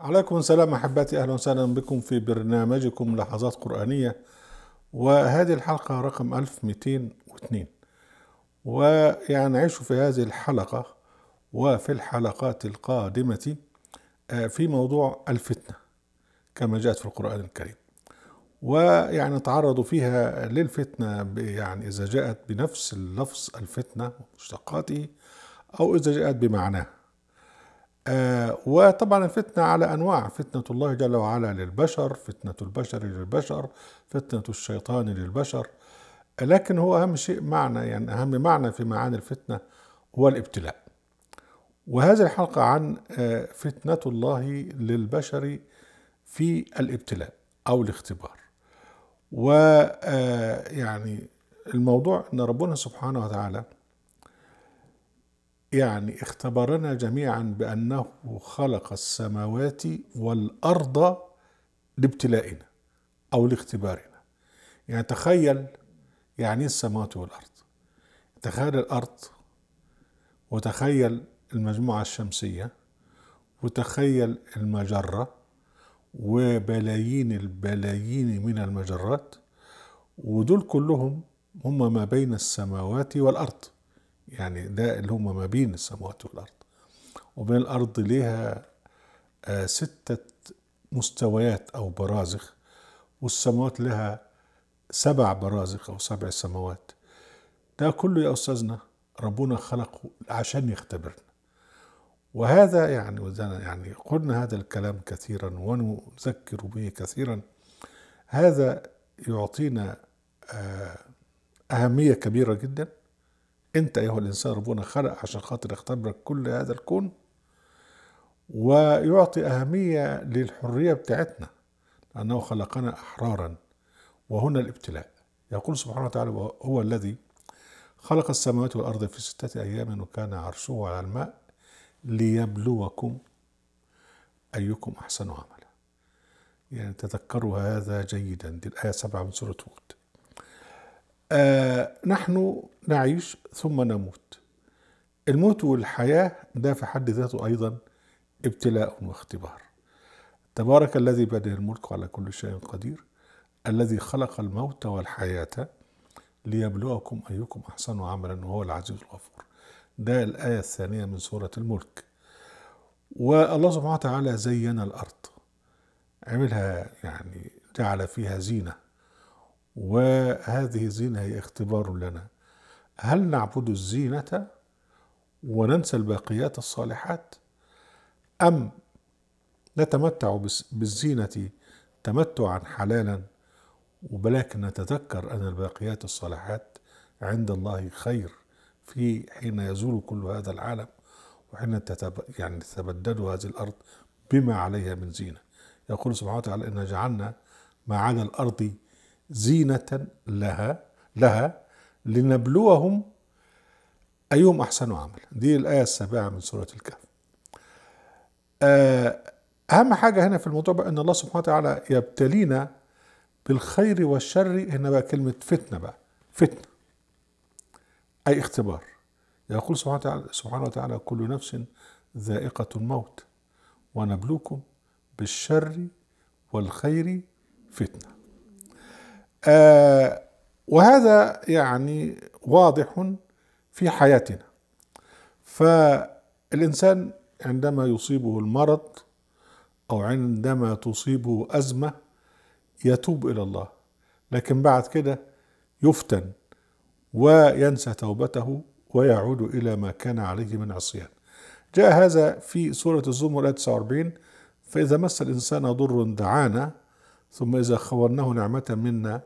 عليكم السلام أحبتي أهلا وسهلا بكم في برنامجكم لحظات قرآنية وهذه الحلقة رقم 1202 ويعني عيشوا في هذه الحلقة وفي الحلقات القادمة آه، في موضوع الفتنة كما جاءت في القرآن الكريم ويعني تعرضوا فيها للفتنة يعني إذا جاءت بنفس اللفظ الفتنة ومشتقاته أو إذا جاءت بمعناه آه، وطبعا الفتنة على أنواع فتنة الله جل وعلا للبشر فتنة البشر للبشر فتنة الشيطان للبشر لكن هو أهم شيء معنى يعني أهم معنى في معاني الفتنة هو الابتلاء وهذه الحلقة عن آه، فتنة الله للبشر في الابتلاء أو الاختبار ويعني آه، الموضوع أن ربنا سبحانه وتعالى يعني اختبرنا جميعا بأنه خلق السماوات والأرض لابتلائنا أو لاختبارنا يعني تخيل يعني إيه السماوات والأرض تخيل الأرض وتخيل المجموعة الشمسية وتخيل المجرة وبلايين البلايين من المجرات ودول كلهم هم ما بين السماوات والأرض يعني ده اللي هم ما بين السماوات والأرض وبين الأرض ليها آه، ستة مستويات أو برازخ والسماوات لها سبع برازخ أو سبع سماوات ده كله يا أستاذنا ربنا خلقه عشان يختبرنا وهذا يعني يعني قلنا هذا الكلام كثيرا ونذكر به كثيرا هذا يعطينا آه، أهمية كبيرة جدا انت ايها الانسان ربنا خلق عشان خاطر يختبرك كل هذا الكون ويعطي اهميه للحريه بتاعتنا لانه خلقنا احرارا وهنا الابتلاء يقول سبحانه وتعالى هو الذي خلق السماوات والارض في سته ايام وكان عرشه على الماء ليبلوكم ايكم احسن عملا يعني تذكروا هذا جيدا دي الايه 7 من سوره هود آه، نحن نعيش ثم نموت الموت والحياة ده في حد ذاته أيضا ابتلاء واختبار تبارك الذي بدأ الملك على كل شيء قدير الذي خلق الموت والحياة ليبلوكم أيكم أحسن عملا وهو العزيز الغفور ده الآية الثانية من سورة الملك والله سبحانه وتعالى زين الأرض عملها يعني جعل فيها زينه وهذه الزينة هي اختبار لنا هل نعبد الزينة وننسى الباقيات الصالحات أم نتمتع بالزينة تمتعا حلالا ولكن نتذكر أن الباقيات الصالحات عند الله خير في حين يزول كل هذا العالم وحين تتب... يعني تتبدد هذه الأرض بما عليها من زينة يقول سبحانه وتعالى إن جعلنا ما على الأرض زينة لها لها لنبلوهم أيهم أحسن عملا دي الآية السابعة من سورة الكهف آه، أهم حاجة هنا في الموضوع بقى أن الله سبحانه وتعالى يبتلينا بالخير والشر هنا بقى كلمة فتنة بقى فتنة أي اختبار يقول سبحانه وتعالى, سبحانه وتعالى كل نفس ذائقة الموت ونبلوكم بالشر والخير فتنه آه، وهذا يعني واضح في حياتنا فالإنسان عندما يصيبه المرض أو عندما تصيبه أزمة يتوب إلى الله لكن بعد كده يفتن وينسى توبته ويعود إلى ما كان عليه من عصيان جاء هذا في سورة الزمر 49 آية فإذا مس الإنسان ضر دعانا ثم إذا خولناه نعمة منا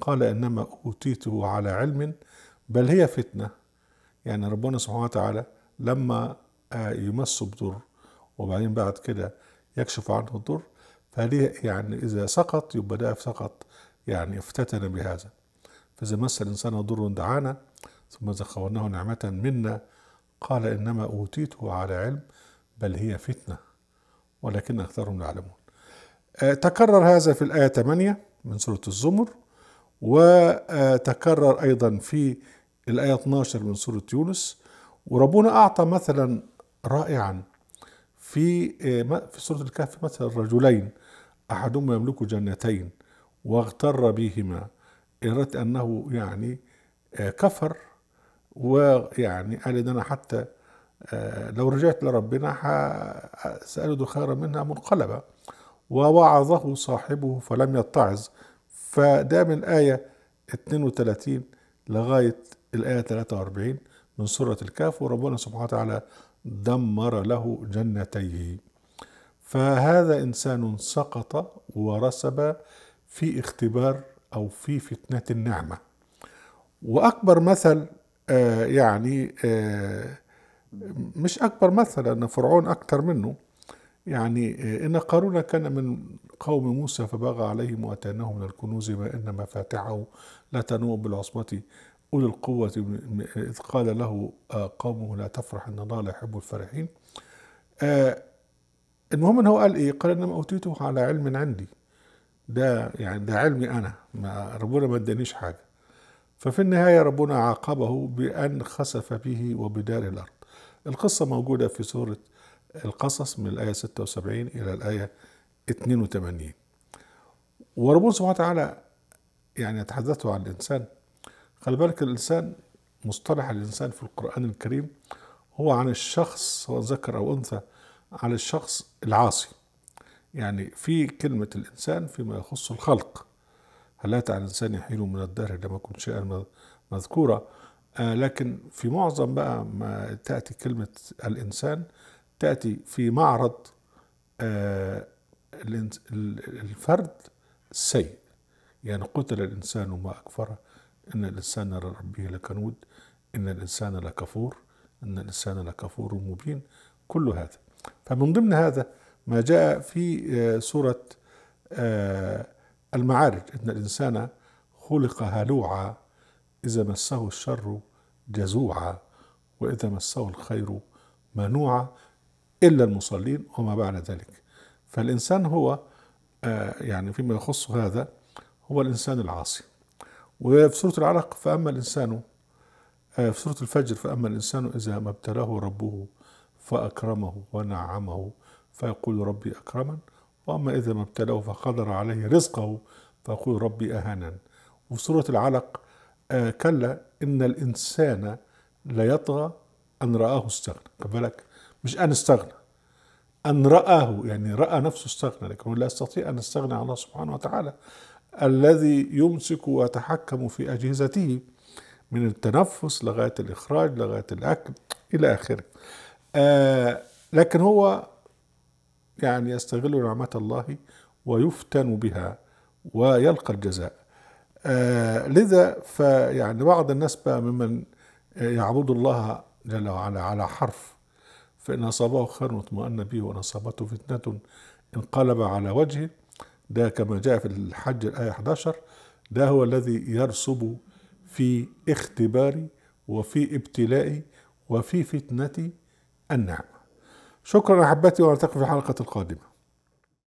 قال إنما أوتيته على علم بل هي فتنة يعني ربنا سبحانه وتعالى لما آه، يمسه بضر وبعدين بعد كده يكشف عنه الضر فليه يعني إذا سقط يبقى ده سقط يعني افتتن بهذا فإذا مس الإنسان ضر دعانا ثم زخورناه نعمة منا قال إنما أوتيته على علم بل هي فتنة ولكن أكثرهم لا يعلمون آه، تكرر هذا في الآية 8 من سورة الزمر وتكرر أيضا في الآية 12 من سورة يونس وربنا أعطى مثلا رائعا في في سورة الكهف مثلا الرجلين أحدهما يملك جنتين واغتر بهما أردت أنه يعني آه، كفر ويعني قال إن أنا حتى آه، لو رجعت لربنا آه، سألد خيرا منها منقلبا ووعظه صاحبه فلم يتعظ فده من آية 32 لغاية الآية 43 من سورة الكهف وربنا سبحانه وتعالى دمر له جنتيه فهذا إنسان سقط ورسب في اختبار أو في فتنة النعمة وأكبر مثل آه يعني آه مش أكبر مثل أن فرعون أكثر منه يعني آه، إن قارون كان من قوم موسى فبغى عليهم وأتاناه من الكنوز ما إن مفاتحه لا تنوء بالعصبة أولي القوة إذ قال له آه، قومه لا تفرح إن الله لا يحب الفرحين آه، المهم إن هو قال إيه قال إنما أوتيته على علم عندي ده يعني ده علمي أنا ما ربنا ما ادانيش حاجة ففي النهاية ربنا عاقبه بأن خسف به وبدار الأرض القصة موجودة في سورة القصص من الآية 76 إلى الآية 82 وربنا سبحانه وتعالى يعني يتحدثوا عن الإنسان خلي بالك الإنسان مصطلح الإنسان في القرآن الكريم هو عن الشخص سواء ذكر أو أنثى على الشخص العاصي يعني في كلمة الإنسان فيما يخص الخلق هل أتى على الإنسان يحيل من الدهر لما كنت شيئا مذكورا آه لكن في معظم بقى ما تأتي كلمة الإنسان تأتي في معرض آه، الفرد السيء يعني قتل الإنسان وما أكفره إن الإنسان لربه لكنود إن الإنسان لكفور إن الإنسان لكفور مبين كل هذا فمن ضمن هذا ما جاء في آه، سورة آه، المعارج إن الإنسان خلق هلوعا إذا مسه الشر جزوعا وإذا مسه الخير منوعا إلا المصلين وما بعد ذلك فالإنسان هو آه، يعني فيما يخص هذا هو الإنسان العاصي وفي سورة العلق فأما الإنسان آه، في سورة الفجر فأما الإنسان إذا ما ابتلاه ربه فأكرمه ونعمه فيقول ربي أكرمن وأما إذا ما ابتلاه فقدر عليه رزقه فيقول ربي أهانن وفي سورة العلق آه، كلا إن الإنسان ليطغى أن رآه استغنى قبلك مش أن استغنى أن رآه يعني رأى نفسه استغنى لكنه لا يستطيع أن يستغنى عن الله سبحانه وتعالى الذي يمسك ويتحكم في أجهزته من التنفس لغاية الإخراج لغاية الأكل إلى آخره آه لكن هو يعني يستغل نعمة الله ويفتن بها ويلقى الجزاء آه لذا فيعني بعض الناس بقى ممن يعبد الله جل وعلا على حرف فإن أصابه خير اطمأن به وإن أصابته فتنة انقلب على وجهه ده كما جاء في الحج الآية 11 ده هو الذي يرسب في اختباري وفي ابتلائي وفي فتنتي النعمة شكرا أحبتي ونلتقي في الحلقة القادمة